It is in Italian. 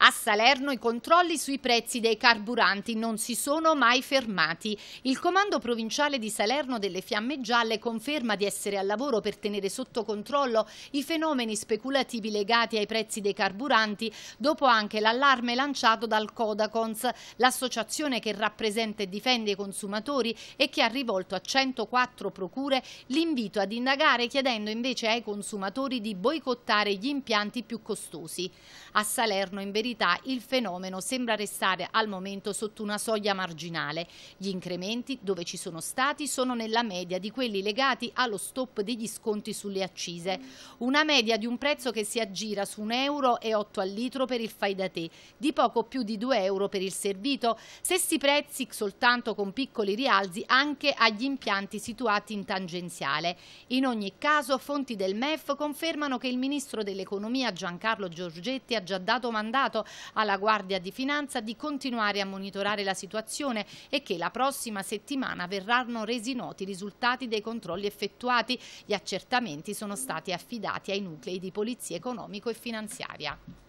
A Salerno i controlli sui prezzi dei carburanti non si sono mai fermati. Il comando provinciale di Salerno delle Fiamme Gialle conferma di essere al lavoro per tenere sotto controllo i fenomeni speculativi legati ai prezzi dei carburanti, dopo anche l'allarme lanciato dal Codacons, l'associazione che rappresenta e difende i consumatori e che ha rivolto a 104 procure l'invito ad indagare chiedendo invece ai consumatori di boicottare gli impianti più costosi. A Salerno in verità verità il fenomeno sembra restare al momento sotto una soglia marginale. Gli incrementi dove ci sono stati sono nella media di quelli legati allo stop degli sconti sulle accise, una media di un prezzo che si aggira su 1,8 euro al litro per il fai da te, di poco più di 2 euro per il servito, stessi prezzi soltanto con piccoli rialzi anche agli impianti situati in tangenziale. In ogni caso fonti del MEF confermano che il ministro dell'economia Giancarlo Giorgetti ha già dato mandato mandato alla Guardia di Finanza di continuare a monitorare la situazione e che la prossima settimana verranno resi noti i risultati dei controlli effettuati. Gli accertamenti sono stati affidati ai nuclei di polizia economico e finanziaria.